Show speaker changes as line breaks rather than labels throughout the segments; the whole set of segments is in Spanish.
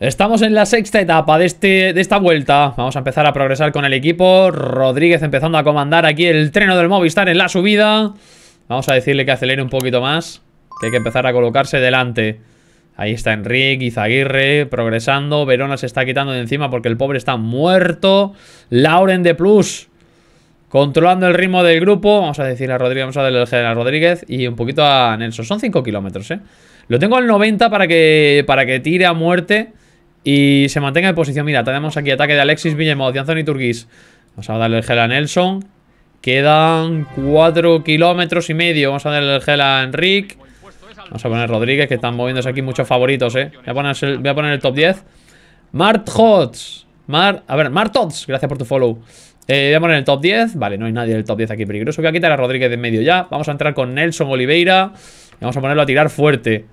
Estamos en la sexta etapa de, este, de esta vuelta. Vamos a empezar a progresar con el equipo. Rodríguez empezando a comandar aquí el treno del Movistar en la subida. Vamos a decirle que acelere un poquito más. Que hay que empezar a colocarse delante. Ahí está Enrique, Izaguirre, progresando. Verona se está quitando de encima porque el pobre está muerto. Lauren de Plus controlando el ritmo del grupo. Vamos a decirle a Rodríguez, vamos a darle general Rodríguez y un poquito a Nelson. Son 5 kilómetros, ¿eh? Lo tengo al 90 para que, para que tire a muerte. Y se mantenga en posición. Mira, tenemos aquí ataque de Alexis Villemot y Anthony Vamos a darle el gel a Nelson. Quedan 4 kilómetros y medio. Vamos a darle el gel a Enric. Vamos a poner Rodríguez, que están moviéndose aquí muchos favoritos, ¿eh? Voy a poner el, top 10. Mart a ver, Martots, gracias por tu follow. voy a poner el top 10. Eh, vale, no hay nadie del top 10 aquí peligroso. Voy a quitar a Rodríguez de en medio ya. Vamos a entrar con Nelson Oliveira. Y vamos a ponerlo a tirar fuerte.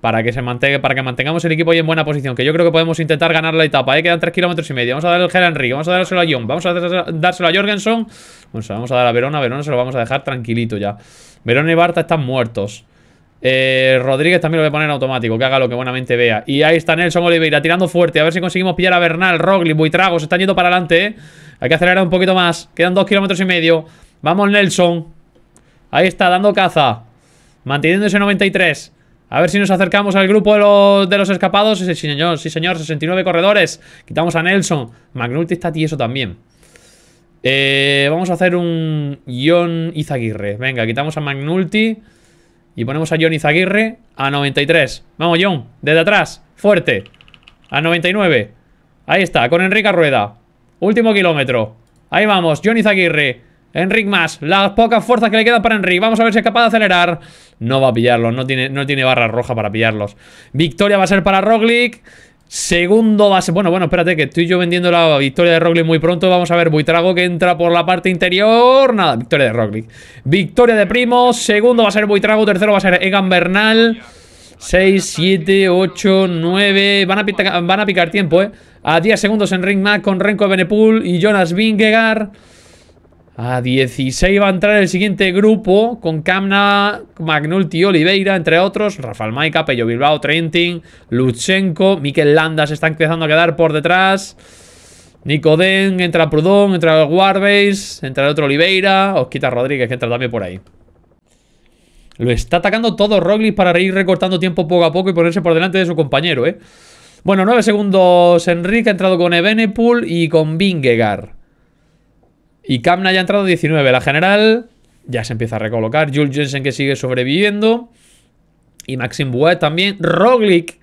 Para que se mantenga, para que mantengamos el equipo ahí en buena posición. Que yo creo que podemos intentar ganar la etapa, ¿eh? Quedan 3 kilómetros y medio. Vamos a dar el Henry, vamos a dárselo a John, vamos a dárselo a Jorgensen. Bueno, vamos a dar a Verona. Verona se lo vamos a dejar tranquilito ya. Verona y Barta están muertos. Eh, Rodríguez también lo voy a poner en automático, que haga lo que buenamente vea. Y ahí está Nelson Oliveira tirando fuerte. A ver si conseguimos pillar a Bernal, Roglic, Buitrago. Se están yendo para adelante, ¿eh? Hay que acelerar un poquito más. Quedan 2 kilómetros y medio. Vamos, Nelson. Ahí está, dando caza. Manteniendo ese 93. A ver si nos acercamos al grupo de los, de los escapados. Sí, señor, sí, señor. 69 corredores. Quitamos a Nelson. McNulty está tieso también. Eh, vamos a hacer un John Izaguirre. Venga, quitamos a McNulty. Y ponemos a John Izaguirre a 93. Vamos, John. Desde atrás. Fuerte. A 99. Ahí está, con Enrique Rueda. Último kilómetro. Ahí vamos, John Izaguirre. Enric más, las pocas fuerzas que le quedan para Enric Vamos a ver si es capaz de acelerar No va a pillarlos, no tiene, no tiene barra roja para pillarlos Victoria va a ser para Roglic Segundo va a ser... Bueno, bueno, espérate que estoy yo vendiendo la victoria de Roglic muy pronto Vamos a ver, Buitrago que entra por la parte interior Nada, victoria de Roglic Victoria de Primo, segundo va a ser Buitrago Tercero va a ser Egan Bernal 6, 7, 8, 9 Van a, picar, van a picar tiempo, eh A 10 segundos en Ring con Renko Benepool y Jonas Vingegaard a 16 va a entrar el siguiente grupo con camna Magnulti, Oliveira, entre otros. Rafael Maica, Pello Bilbao, Trentin, Lutsenko, Mikel Landa se está empezando a quedar por detrás. Den entra Prudón, entra el Warbase, entra el otro Oliveira, Osquita Rodríguez que entra también por ahí. Lo está atacando todo Roglic para ir recortando tiempo poco a poco y ponerse por delante de su compañero, ¿eh? Bueno, 9 segundos Enrique ha entrado con Ebenepool y con Vingegaard. Y Kamna ya ha entrado 19. La general ya se empieza a recolocar. Jules Jensen que sigue sobreviviendo. Y Maxim Bouet también. Roglic,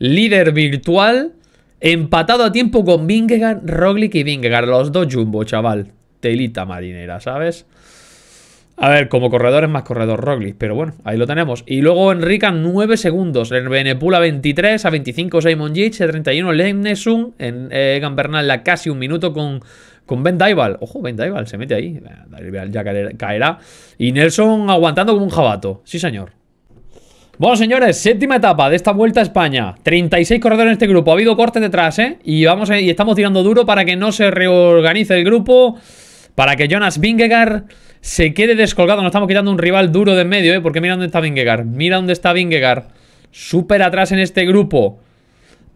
líder virtual. Empatado a tiempo con Vingegaard, Roglic y Vingegaard. Los dos jumbo, chaval. Telita marinera, ¿sabes? A ver, como corredor es más corredor Roglic, pero bueno, ahí lo tenemos. Y luego a 9 segundos, en a 23, a 25 Simon Yates, a 31 Leimnesum, en eh, Egan Bernal la casi un minuto con con Ben Dybal. Ojo, Ben Dybal se mete ahí. ya caerá. Y Nelson aguantando como un jabato. Sí, señor. Bueno, señores, séptima etapa de esta Vuelta a España. 36 corredores en este grupo. Ha habido cortes detrás, ¿eh? Y, vamos y estamos tirando duro para que no se reorganice el grupo. Para que Jonas Vingegaard se quede descolgado. Nos estamos quitando un rival duro de en medio, ¿eh? Porque mira dónde está Vingegaard. Mira dónde está Vingegaard. Súper atrás en este grupo.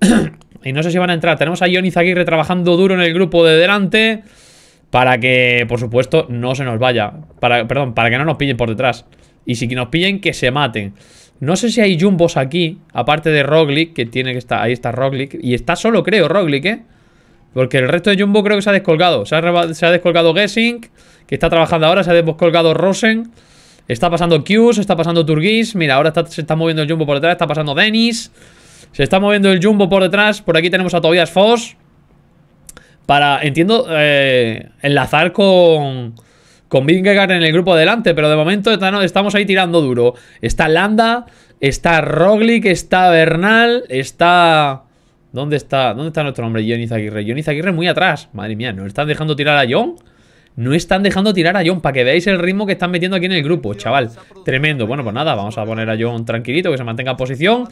Y no sé si van a entrar. Tenemos a Johnny trabajando duro en el grupo de delante. Para que, por supuesto, no se nos vaya. Para, perdón, para que no nos pillen por detrás. Y si nos pillen, que se maten. No sé si hay jumbos aquí, aparte de Roglic, que tiene que estar... Ahí está Roglic. Y está solo, creo, Roglic, ¿eh? Porque el resto de jumbo creo que se ha descolgado. Se ha, descolgado Gessing, que está trabajando ahora. Se ha descolgado Rosen. Está pasando Qs, está pasando Turgis. Mira, ahora se está moviendo el jumbo por detrás. Está pasando Denis. Se está moviendo el Jumbo por detrás. Por aquí tenemos a Tobias Foss. Para, entiendo, eh, enlazar con... Con Vingegaard en el grupo adelante pero de momento estamos ahí tirando duro. Está Landa, está Roglic, está Bernal, está... ¿Dónde está? ¿Dónde está nuestro hombre Joniz Aguirre? Joniz Aguirre muy atrás. Madre mía, ¿nos están dejando tirar a John? No están dejando tirar a John, para que veáis el ritmo que están metiendo aquí en el grupo, chaval. Tremendo. Bueno, pues nada, vamos a poner a John tranquilito, que se mantenga en posición.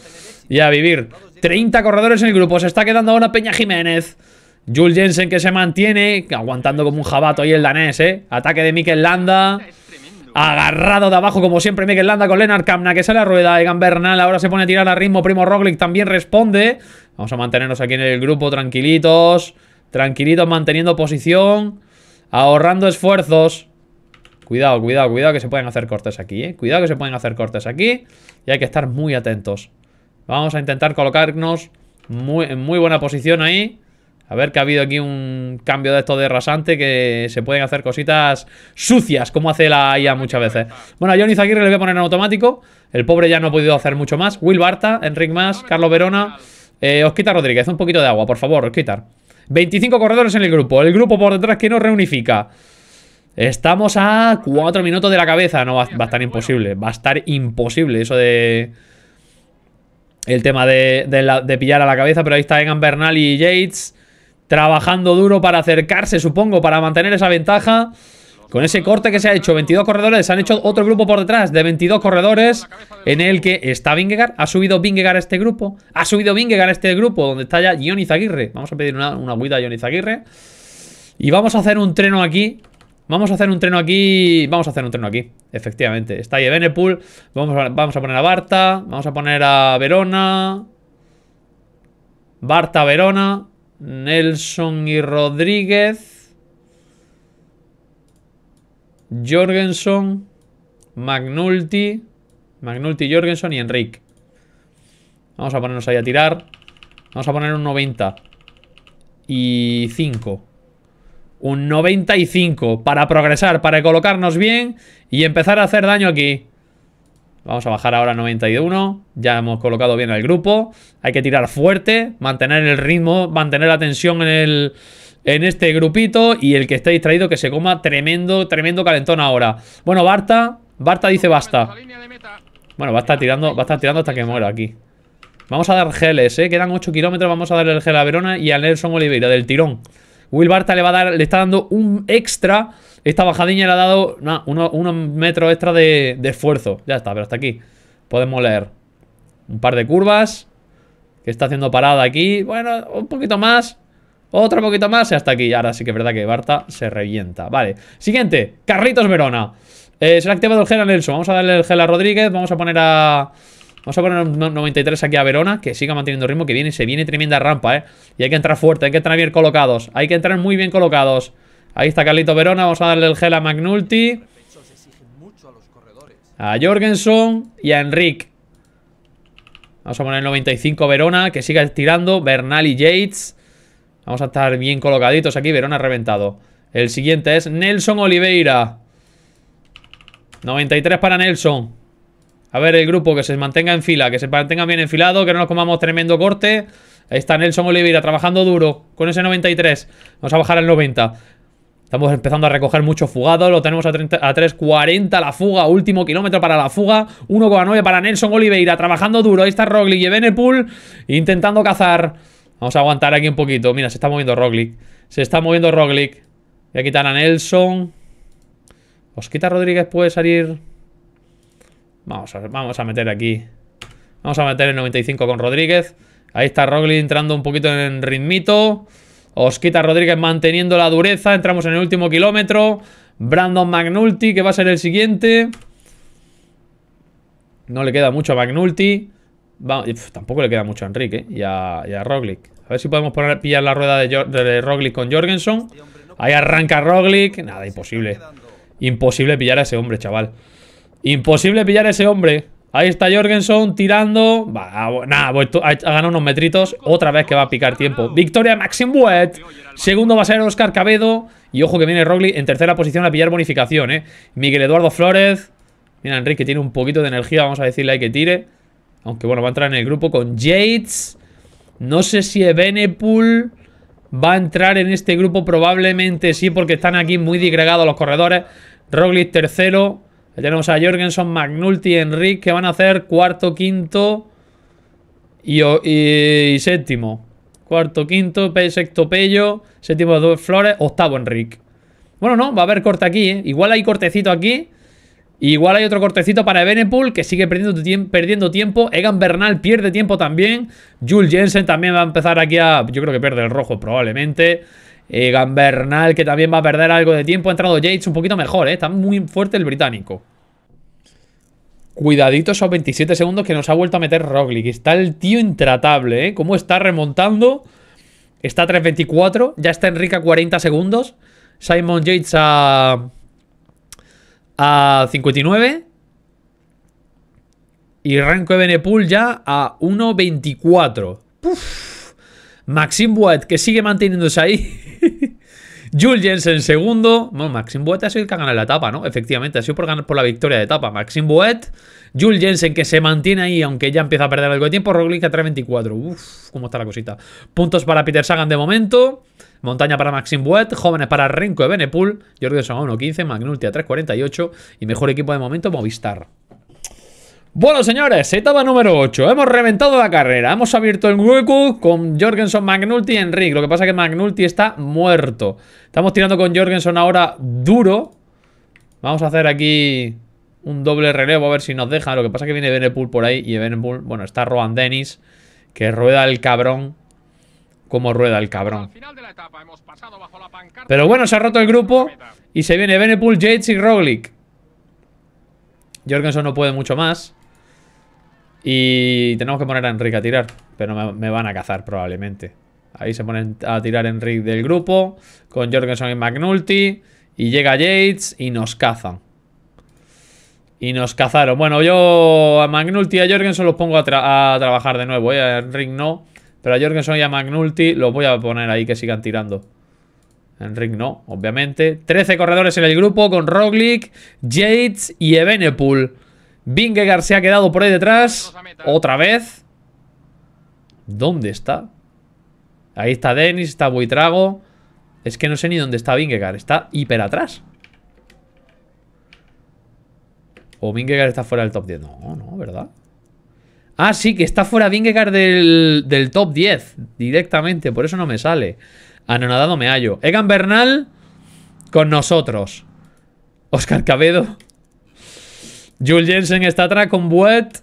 Y a vivir. 30 corredores en el grupo. Se está quedando ahora Peña Jiménez. Jules Jensen que se mantiene, aguantando como un jabato ahí el danés, ¿eh? Ataque de Mikel Landa. Agarrado de abajo, como siempre, Mikel Landa con Lennart Kamna, que sale a rueda. Egan Bernal ahora se pone a tirar a ritmo. Primo Roglic también responde. Vamos a mantenernos aquí en el grupo tranquilitos. Tranquilitos, manteniendo posición. Ahorrando esfuerzos. Cuidado, cuidado, cuidado que se pueden hacer cortes aquí, ¿eh? Cuidado que se pueden hacer cortes aquí. Y hay que estar muy atentos. Vamos a intentar colocarnos muy, en muy buena posición ahí. A ver que ha habido aquí un cambio de esto de rasante que se pueden hacer cositas sucias, como hace la IA muchas veces. Bueno, a Johnny Zaguirre le voy a poner en automático. El pobre ya no ha podido hacer mucho más. Will Barta, Enric Mas, Carlos Verona, eh, Osquita Rodríguez. Un poquito de agua, por favor, Osquitar. 25 corredores en el grupo. El grupo por detrás que nos reunifica. Estamos a 4 minutos de la cabeza. No, va, a estar imposible. Va a estar imposible eso de... El tema de, de pillar a la cabeza. Pero ahí está Egan Bernal y Yates. Trabajando duro para acercarse, supongo, para mantener esa ventaja. Con ese corte que se ha hecho, 22 corredores, se han hecho otro grupo por detrás de 22 corredores en el que está Vingegaard. Ha subido Vingegaard a este grupo. Ha subido Vingegaard a este grupo donde está ya Johnny Zaguirre. Vamos a pedir una, una a Johnny Zaguirre. Y vamos a hacer un treno aquí. Vamos a hacer un treno aquí. Vamos a hacer un treno aquí. Efectivamente. Está ahí Benepool. vamos a poner a Barta. Vamos a poner a Verona. Barta, Verona. Nelson y Rodríguez. Jorgensen, Magnulti Magnulti, Jorgensen y Enrique. Vamos a ponernos ahí a tirar. Vamos a poner un 90. Y 5. Un 95 para progresar, para colocarnos bien y empezar a hacer daño aquí. Vamos a bajar ahora a 91. Ya hemos colocado bien al grupo. Hay que tirar fuerte, mantener el ritmo, mantener la tensión en el, en este grupito y el que esté distraído que se coma tremendo, tremendo calentón ahora. Bueno, Barta, Barta dice basta. Bueno, va a estar tirando, va tirando hasta que muera aquí. Vamos a dar geles, ¿eh? Quedan 8 kilómetros, vamos a darle el gel a Verona y a Nelson Oliveira del tirón. Will Barta le va a dar, le está dando un extra esta bajadilla le ha dado Un unos, metros extra de, esfuerzo. Ya está, pero hasta aquí. Podemos leer. Un par de curvas. Que está haciendo parada aquí. Bueno, un poquito más. Otro poquito más y hasta aquí. Ahora sí que es verdad que Barta se revienta. Vale. Siguiente. Carritos Verona. Eh, se ha activado el gel a Nelson. Vamos a darle el gel a Rodríguez. Vamos a poner a... Vamos a poner un 93 aquí a Verona, que siga manteniendo ritmo, que viene, se viene tremenda rampa, ¿eh? Y hay que entrar fuerte, hay que entrar bien colocados, hay que entrar muy bien colocados. Ahí está Carlito Verona, vamos a darle el gel a McNulty. A Jorgensen y a Enrique. Vamos a poner el 95 Verona, que siga estirando. Bernal y Yates. Vamos a estar bien colocaditos aquí. Verona reventado. El siguiente es Nelson Oliveira. 93 para Nelson. A ver el grupo, que se mantenga en fila, que se mantenga bien enfilado, que no nos comamos tremendo corte. Ahí está Nelson Oliveira trabajando duro con ese 93. Vamos a bajar al 90. Estamos empezando a recoger mucho fugado Lo tenemos a, a 3.40 la fuga. Último kilómetro para la fuga. 1,9 para Nelson Oliveira. Trabajando duro. Ahí está Roglic y benepool intentando cazar. Vamos a aguantar aquí un poquito. Mira, se está moviendo Roglic. Se está moviendo Roglic. Voy a quitar a Nelson. quita Rodríguez puede salir. Vamos a, vamos a meter aquí. Vamos a meter el 95 con Rodríguez. Ahí está Roglic entrando un poquito en ritmito. Osquita Rodríguez manteniendo la dureza. Entramos en el último kilómetro. Brandon McNulty, que va a ser el siguiente. No le queda mucho a McNulty. tampoco le queda mucho a Enrique ¿eh? y a, y a, Roglic. A ver si podemos poner, pillar la rueda de, de Roglic con Jorgensen. Ahí arranca Roglic. Nada, imposible. Imposible pillar a ese hombre, chaval. Imposible pillar a ese hombre. Ahí está Jorgensen tirando. Nada, ha, ganado unos metritos. Otra vez que va a picar tiempo. Victoria Maxim Wett. Segundo va a ser Oscar Cabedo. Y ojo que viene Rogli en tercera posición a pillar bonificación, ¿eh? Miguel Eduardo Flores. Mira, Enrique tiene un poquito de energía. Vamos a decirle ahí que tire. Aunque bueno, va a entrar en el grupo con Yates. No sé si pool va a entrar en este grupo. Probablemente sí, porque están aquí muy disgregados los corredores. Rogli tercero. Ahí tenemos a Jorgensen, McNulty, Enrique, que van a hacer cuarto, quinto y, séptimo. Cuarto, quinto, sexto Pello, séptimo dos Flores, octavo Enrique. Bueno, no, va a haber corte aquí, ¿eh? Igual hay cortecito aquí. Igual hay otro cortecito para Benepool, que sigue perdiendo, tiempo. Egan Bernal pierde tiempo también. Jules Jensen también va a empezar aquí a... Yo creo que pierde el rojo probablemente. Eh, Gambernal, que también va a perder algo de tiempo. Ha entrado Yates un poquito mejor, ¿eh? Está muy fuerte el británico. Cuidadito esos 27 segundos que nos ha vuelto a meter Roglic. Está el tío intratable, ¿eh? Cómo está remontando. Está a 3.24. Ya está Enrique a 40 segundos. Simon Yates a... A 59. Y de Ebenepool ya a 1.24. Maxim White, que sigue manteniéndose ahí. Jules Jensen segundo. Bueno, Maxim ha sido el que ha ganado la etapa, ¿no? Efectivamente, ha sido por ganar por la victoria de etapa. Maxim Boet, Jules Jensen que se mantiene ahí, aunque ya empieza a perder algo de tiempo. Roglic a 3.24. Uf, cómo está la cosita. Puntos para Peter Sagan de momento. Montaña para Maxim Buet, jóvenes para Renko de Benepul, son a 1.15, Magnulti a 3.48 y mejor equipo de momento Movistar. Bueno, señores, etapa número 8. Hemos reventado la carrera. Hemos abierto el hueco con Jorgensen, McNulty y Enric Lo que pasa es que McNulty está muerto. Estamos tirando con Jorgensen ahora duro. Vamos a hacer aquí un doble relevo a ver si nos deja. Lo que pasa es que viene benepool por ahí y Evenepoel... Bueno, está Rohan Dennis, que rueda el cabrón. Como rueda el cabrón. Pero bueno, se ha roto el grupo y se viene Benepool, Yates y Roglic. Jorgensen no puede mucho más. Y tenemos que poner a Enrique a tirar. Pero me, van a cazar probablemente. Ahí se ponen a tirar Enrique del grupo. Con Jorgensen y McNulty. Y llega Yates y nos cazan. Y nos cazaron. Bueno, yo a McNulty y a Jorgensen los pongo a, trabajar de nuevo. ¿eh? A Enrique no. Pero a Jorgensen y a McNulty los voy a poner ahí que sigan tirando. Enric no, obviamente. 13 corredores en el grupo con Roglic, Yates y Ebenepool. Vingegaard se ha quedado por ahí detrás. Otra vez. ¿Dónde está? Ahí está Denis, está Buitrago. Es que no sé ni dónde está Vingegaard. Está hiper atrás. O Vingegaard está fuera del top 10. No, no, ¿verdad? Ah, sí, que está fuera Vingegaard del, del top 10. Directamente, por eso no me sale. Anonadado me hallo. Egan Bernal con nosotros. Oscar Cabedo Jules Jensen está atrás con Buet.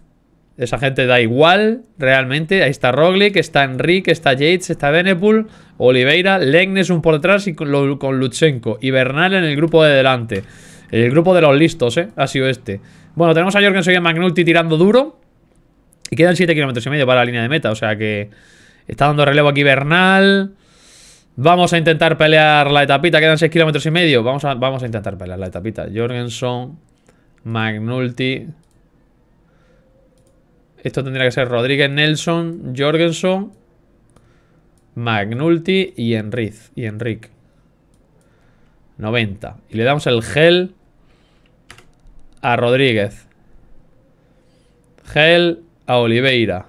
Esa gente da igual, realmente. Ahí está Roglic, está Enrique, está Yates, está Benepool, Oliveira, Legnes un por detrás y con, Lutsenko. Y Bernal en el grupo de delante. El grupo de los listos, ¿eh? Ha sido este. Bueno, tenemos a Jorgensen y a Magnulti tirando duro. Y quedan 7 kilómetros y medio para la línea de meta. O sea que está dando relevo aquí Bernal. Vamos a intentar pelear la etapita. Quedan 6 kilómetros y medio. Vamos a, vamos a intentar pelear la etapita. Jorgensen Magnulti. Esto tendría que ser Rodríguez, Nelson, Jorgensen, Magnulti y Enrique. Y Enric. 90. Y le damos el gel a Rodríguez. Gel a Oliveira.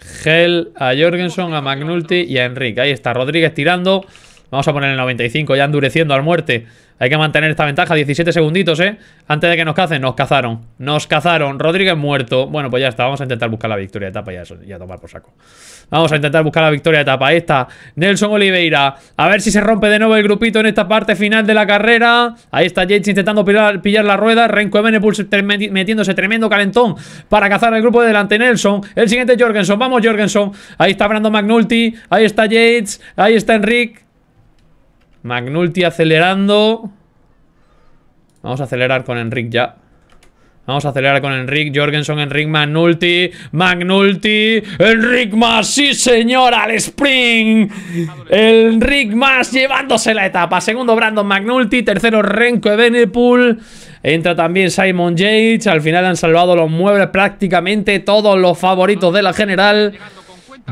Gel a Jorgensen, a Magnulti y a Enrique. Ahí está Rodríguez tirando. Vamos a poner el 95, ya endureciendo al muerte. Hay que mantener esta ventaja, 17 segunditos, ¿eh? Antes de que nos cacen, nos cazaron. Nos cazaron, Rodríguez muerto. Bueno, pues ya está, vamos a intentar buscar la victoria de etapa ya, ya tomar por saco. Vamos a intentar buscar la victoria de etapa. Ahí está, Nelson Oliveira. A ver si se rompe de nuevo el grupito en esta parte final de la carrera. Ahí está Yates intentando pillar, la rueda. Renko Evenepoel metiéndose tremendo calentón para cazar al grupo de delante. Nelson, el siguiente Jorgensen. Vamos, Jorgensen. Ahí está Brandon McNulty. Ahí está Yates. Ahí está Enrique. Magnulti acelerando. Vamos a acelerar con Enric ya. Vamos a acelerar con Enric, Jorgensen, Enric Magnulti, Magnulti, Enric más sí señor, al sprint. Enric más llevándose la etapa. Segundo Brandon Magnulti, tercero Renko Evenepoel. Entra también Simon Yates. Al final han salvado los muebles prácticamente todos los favoritos de la general.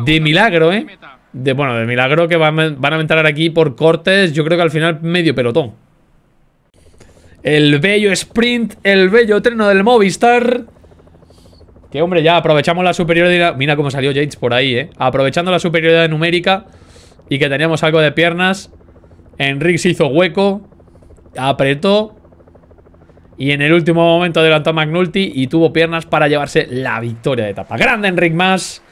De milagro, ¿eh? de bueno, de milagro que van, a entrar aquí por cortes, yo creo que al final medio pelotón. El bello sprint, el bello treno del Movistar. Que hombre, ya aprovechamos la superioridad. Mira cómo salió Yates por ahí, eh. Aprovechando la superioridad numérica y que teníamos algo de piernas. Enrique se hizo hueco, apretó y en el último momento adelantó a McNulty y tuvo piernas para llevarse la victoria de etapa. Grande Enrique más.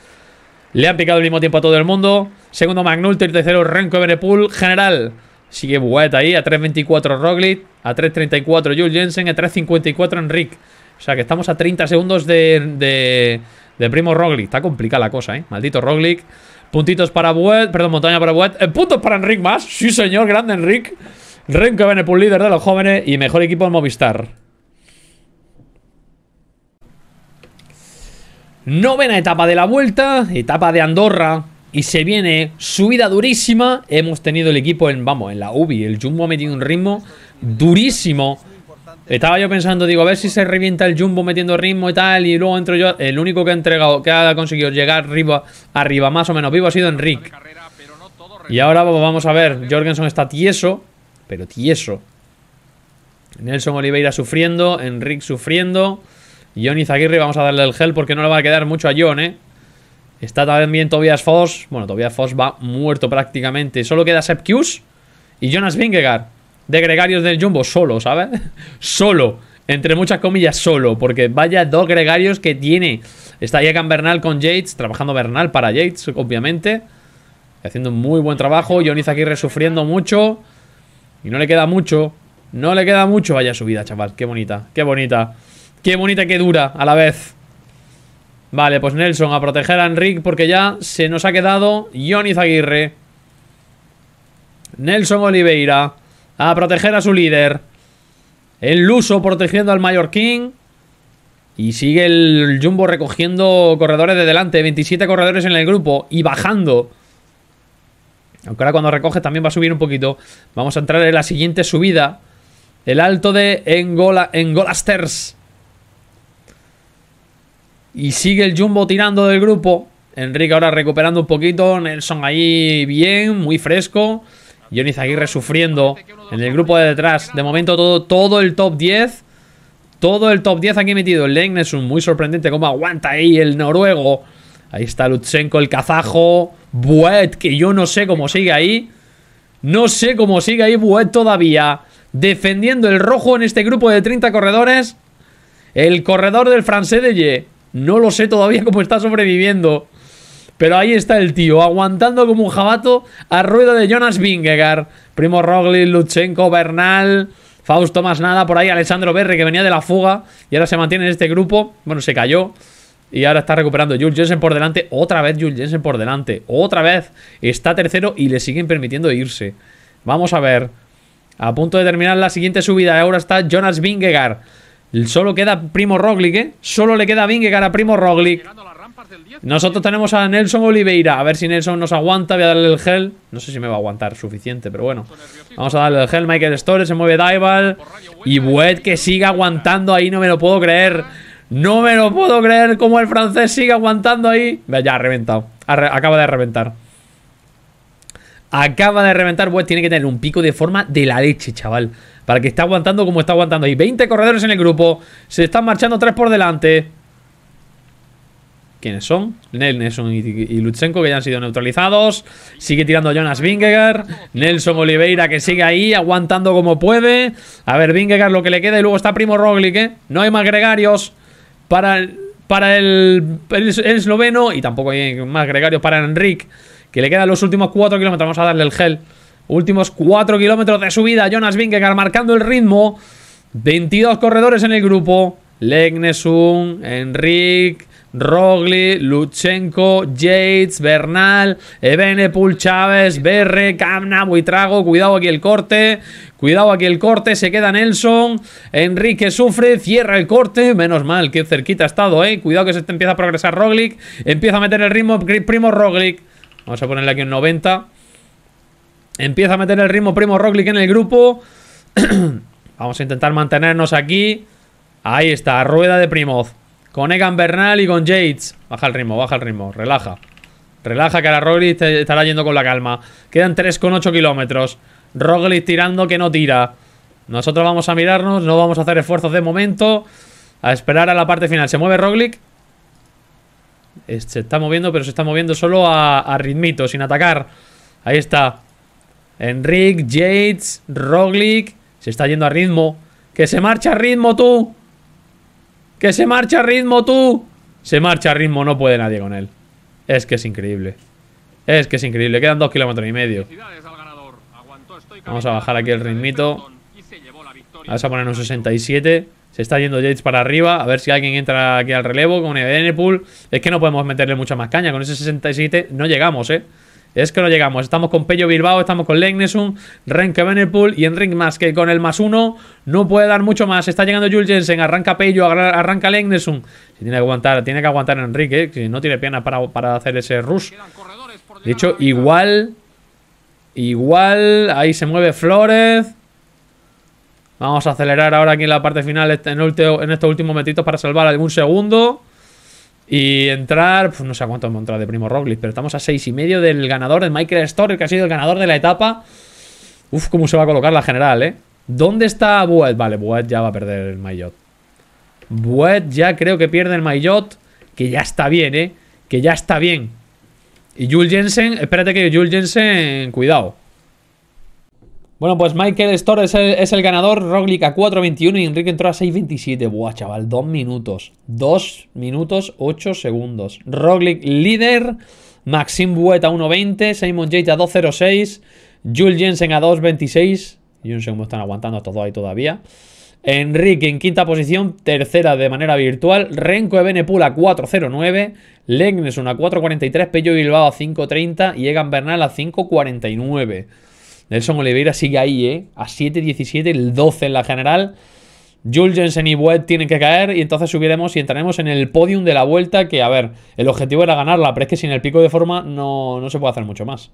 Le han picado el mismo tiempo a todo el mundo. Segundo Magnul, tercero Renko Benepool. General sigue Buet ahí. A 3.24 Roglic. A 3.34 Jules Jensen. A 3.54 Enric. O sea que estamos a 30 segundos de, de, Primo Roglic. Está complicada la cosa, ¿eh? Maldito Roglic. Puntitos para Buet. Perdón, montaña para Buet. Eh, puntos para Enric más. Sí, señor. Grande Enric. Renko Benepool, líder de los jóvenes. Y mejor equipo en Movistar. Novena etapa de la vuelta, etapa de Andorra. Y se viene subida durísima. Hemos tenido el equipo en, vamos, en la UBI. El Jumbo ha metido un ritmo durísimo. Estaba yo pensando, digo, a ver si se revienta el Jumbo metiendo ritmo y tal. Y luego entro yo. El único que ha entregado, que ha conseguido llegar arriba, arriba más o menos vivo ha sido Enrique. Y ahora vamos a ver. Jorgensen está tieso, pero tieso. Nelson Oliveira sufriendo, Enrique sufriendo. John Izaguirre, vamos a darle el gel porque no le va a quedar mucho a John, ¿eh? Está también Tobias Foss. Bueno, Tobias Foss va muerto prácticamente. Solo queda Sepp Kius y Jonas Vingegaard. De gregarios del Jumbo, solo, ¿sabes? solo. Entre muchas comillas, solo. Porque vaya dos gregarios que tiene. Está Iacan Bernal con Yates. Trabajando Bernal para Yates, obviamente. Haciendo muy buen trabajo. Jon Izaguirre sufriendo mucho. Y no le queda mucho. No le queda mucho. Vaya su vida chaval. Qué bonita. Qué bonita. Qué bonita que dura a la vez. Vale, pues Nelson, a proteger a Enric porque ya se nos ha quedado Johnny Zaguirre. Nelson Oliveira, a proteger a su líder. El Luso protegiendo al Mallorquín. Y sigue el Jumbo recogiendo corredores de delante. 27 corredores en el grupo y bajando. Aunque ahora cuando recoge también va a subir un poquito. Vamos a entrar en la siguiente subida. El alto de Engola, Engolasters. Y sigue el Jumbo tirando del grupo. Enrique ahora recuperando un poquito. Nelson ahí bien, muy fresco. Johnny Zaguirre sufriendo en el grupo de detrás. De momento todo, todo el top 10. Todo el top 10 aquí metido. un muy sorprendente cómo aguanta ahí el noruego. Ahí está Lutsenko, el kazajo. Buet, que yo no sé cómo sigue ahí. No sé cómo sigue ahí Buet todavía. Defendiendo el rojo en este grupo de 30 corredores. El corredor del francés de Ye. No lo sé todavía cómo está sobreviviendo. Pero ahí está el tío, aguantando como un jabato a rueda de Jonas Vingegaard. Primo Roglic, Luchenko, Bernal, Fausto más nada, por ahí Alessandro Berre que venía de la fuga y ahora se mantiene en este grupo. Bueno, se cayó y ahora está recuperando Jules Jensen por delante. Otra vez Jules Jensen por delante, otra vez. Está tercero y le siguen permitiendo irse. Vamos a ver. A punto de terminar la siguiente subida, ahora está Jonas Vingegaard. Solo queda Primo Roglic, ¿eh? Solo le queda Vingegaard a Primo Roglic. Nosotros tenemos a Nelson Oliveira. A ver si Nelson nos aguanta. Voy a darle el gel. No sé si me va a aguantar suficiente, pero bueno. Vamos a darle el gel. Michael Store se mueve Daival. Y Buet que sigue aguantando ahí. No me lo puedo creer. No me lo puedo creer Como el francés sigue aguantando ahí. Ya, ha reventado. Acaba de reventar. Acaba de reventar. Buet tiene que tener un pico de forma de la leche, chaval para que está aguantando como está aguantando. Hay 20 corredores en el grupo, se están marchando tres por delante. ¿Quiénes son? Nelson y Lutsenko que ya han sido neutralizados. Sigue tirando Jonas Vingegar. Nelson Oliveira que sigue ahí aguantando como puede. A ver, Vingegar, lo que le queda y luego está Primo Roglic, ¿eh? No hay más gregarios para el, para el, esloveno y tampoco hay más gregarios para Enrique que le quedan los últimos 4 kilómetros. Vamos a darle el gel. Últimos 4 kilómetros de subida. Jonas Vingegaard marcando el ritmo. 22 corredores en el grupo. Legnesun, Enrique, Roglic, Luchenko, Yates, Bernal, Ebenepul, Chávez, Berre, Camna, Buitrago. Cuidado aquí el corte. Cuidado aquí el corte. Se queda Nelson. Enrique sufre. Cierra el corte. Menos mal, que cerquita ha estado, ¿eh? Cuidado que se empieza a progresar Roglic. Empieza a meter el ritmo. Primo Roglic. Vamos a ponerle aquí un 90. Empieza a meter el ritmo Primo Roglic en el grupo. Vamos a intentar mantenernos aquí. Ahí está, rueda de Primoz. Con Egan Bernal y con Yates. Baja el ritmo, baja el ritmo, relaja. Relaja que ahora Roglic estará yendo con la calma. Quedan 3,8 kilómetros. Roglic tirando que no tira. Nosotros vamos a mirarnos, no vamos a hacer esfuerzos de momento. A esperar a la parte final. ¿Se mueve Roglic? Eh, se está moviendo, pero se está moviendo solo a, a ritmito, sin atacar. Ahí está. Enric, Yates, Roglic. Se está yendo a ritmo. ¡Que se marcha a ritmo tú! ¡Que se marcha a ritmo tú! Se marcha a ritmo, no puede nadie con él. Es que es increíble. Es que es increíble. Quedan dos kilómetros y medio. Vamos a bajar aquí el ritmito. Vamos a poner un 67. Se está yendo Yates para arriba. A ver si alguien entra aquí al relevo con Edenepool. Es que no podemos meterle mucha más caña. Con ese 67 no llegamos, ¿eh? Es que no llegamos. Estamos con Pello Bilbao, estamos con Legnesum, Renke Venerpool y Enric más que con el más uno no puede dar mucho más. Está llegando Jules Jensen, arranca Pello, arranca Legnesum. tiene que aguantar, tiene que aguantar Enrique, eh, no tiene piernas para, para hacer ese rush. De hecho, igual. Igual. Ahí se mueve Flores. Vamos a acelerar ahora aquí en la parte final este, en, estos últimos metitos para salvar algún segundo. Y entrar, pues no sé cuánto hemos entrado de Primo Roglic, pero estamos a seis y medio del ganador de Michael Story, que ha sido el ganador de la etapa. Uf, cómo se va a colocar la general, ¿eh? ¿Dónde está Buet? Vale, Buet ya va a perder el Maillot. Buet ya creo que pierde el Maillot, que ya está bien, ¿eh? Que ya está bien. Y Jules Jensen, espérate que Jules Jensen, cuidado. Bueno, pues Michael Store es el, ganador, Roglic a 4.21 y Enrique entró a 6.27. Buah, chaval, dos minutos. Dos minutos ocho segundos. Roglic líder, Maxim Buet a 1.20, Simon Yates a 2.06, Jules Jensen a 2.26. Y un segundo, están aguantando estos dos ahí todavía. Enrique en quinta posición, tercera de manera virtual, Renko Ebenepul a 4.09, Legneson a 4.43, Pello Bilbao a 5.30 y Egan Bernal a 5.49. Nelson Oliveira sigue ahí, ¿eh? A 7-17, el 12 en la general. Jules Jensen y Webb tienen que caer y entonces subiremos y entraremos en el podium de la vuelta que, a ver, el objetivo era ganarla, pero es que sin el pico de forma no, no se puede hacer mucho más.